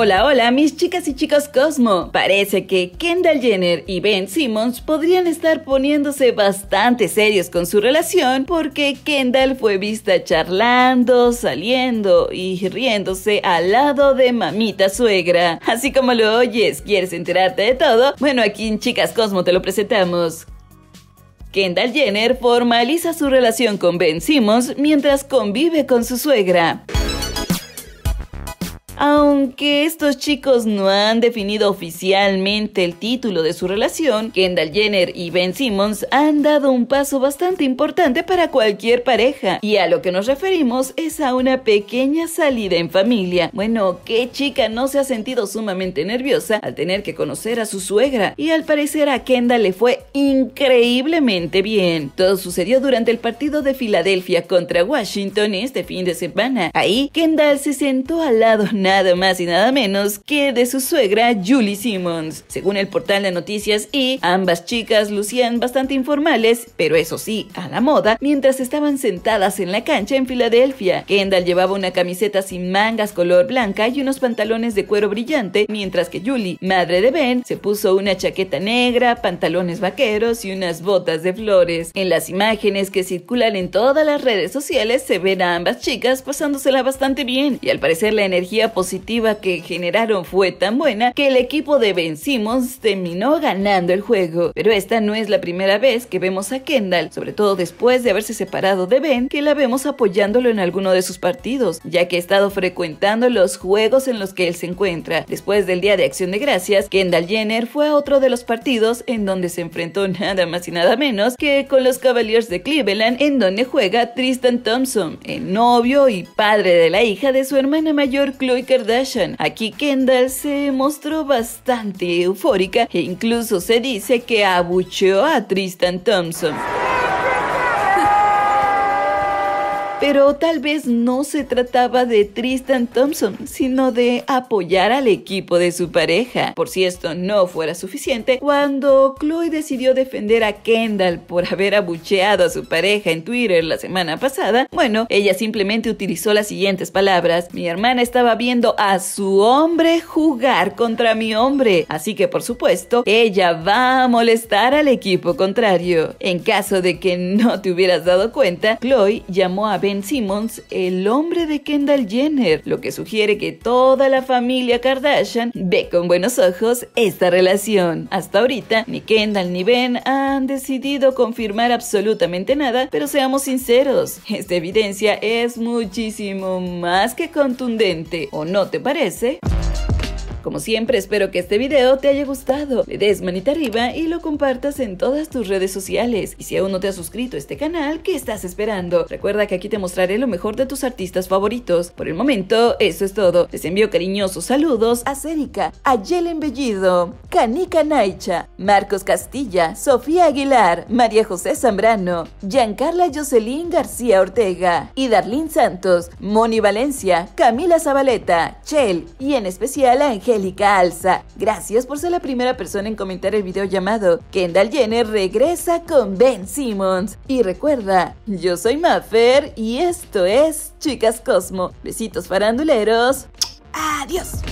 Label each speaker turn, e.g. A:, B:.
A: Hola, hola, mis chicas y chicos Cosmo. Parece que Kendall Jenner y Ben Simmons podrían estar poniéndose bastante serios con su relación porque Kendall fue vista charlando, saliendo y riéndose al lado de mamita suegra. Así como lo oyes, ¿quieres enterarte de todo? Bueno, aquí en Chicas Cosmo te lo presentamos. Kendall Jenner formaliza su relación con Ben Simmons mientras convive con su suegra. Aunque estos chicos no han definido oficialmente el título de su relación, Kendall Jenner y Ben Simmons han dado un paso bastante importante para cualquier pareja, y a lo que nos referimos es a una pequeña salida en familia. Bueno, ¿qué chica no se ha sentido sumamente nerviosa al tener que conocer a su suegra? Y al parecer a Kendall le fue increíblemente bien. Todo sucedió durante el partido de Filadelfia contra Washington este fin de semana. Ahí Kendall se sentó al lado nada más y nada menos que de su suegra Julie Simmons. Según el portal de noticias Y, ambas chicas lucían bastante informales, pero eso sí, a la moda, mientras estaban sentadas en la cancha en Filadelfia. Kendall llevaba una camiseta sin mangas color blanca y unos pantalones de cuero brillante, mientras que Julie, madre de Ben, se puso una chaqueta negra, pantalones vaqueros y unas botas de flores. En las imágenes que circulan en todas las redes sociales se ven a ambas chicas pasándosela bastante bien y al parecer la energía positiva que generaron fue tan buena que el equipo de Ben Simmons terminó ganando el juego. Pero esta no es la primera vez que vemos a Kendall, sobre todo después de haberse separado de Ben, que la vemos apoyándolo en alguno de sus partidos, ya que ha estado frecuentando los juegos en los que él se encuentra. Después del Día de Acción de Gracias, Kendall Jenner fue a otro de los partidos en donde se enfrentó nada más y nada menos que con los Cavaliers de Cleveland, en donde juega Tristan Thompson, el novio y padre de la hija de su hermana mayor Chloe Kardashian. Aquí Kendall se mostró bastante eufórica e incluso se dice que abucheó a Tristan Thompson. Pero tal vez no se trataba de Tristan Thompson, sino de apoyar al equipo de su pareja. Por si esto no fuera suficiente, cuando Chloe decidió defender a Kendall por haber abucheado a su pareja en Twitter la semana pasada, bueno, ella simplemente utilizó las siguientes palabras. Mi hermana estaba viendo a su hombre jugar contra mi hombre, así que por supuesto, ella va a molestar al equipo contrario. En caso de que no te hubieras dado cuenta, Chloe llamó a Ben Ben Simmons, el hombre de Kendall Jenner, lo que sugiere que toda la familia Kardashian ve con buenos ojos esta relación. Hasta ahorita, ni Kendall ni Ben han decidido confirmar absolutamente nada, pero seamos sinceros, esta evidencia es muchísimo más que contundente, ¿o no te parece? Como siempre, espero que este video te haya gustado, le des manita arriba y lo compartas en todas tus redes sociales. Y si aún no te has suscrito a este canal, ¿qué estás esperando? Recuerda que aquí te mostraré lo mejor de tus artistas favoritos. Por el momento, eso es todo. Les envío cariñosos saludos a Cérica, a Yelen Bellido, Canica Naicha, Marcos Castilla, Sofía Aguilar, María José Zambrano, Giancarla Jocelyn García Ortega y Darlín Santos, Moni Valencia, Camila Zabaleta, Chel y en especial Ángel Angélica Alza. Gracias por ser la primera persona en comentar el video llamado Kendall Jenner regresa con Ben Simmons. Y recuerda, yo soy Maffer y esto es Chicas Cosmo. Besitos faranduleros. Adiós.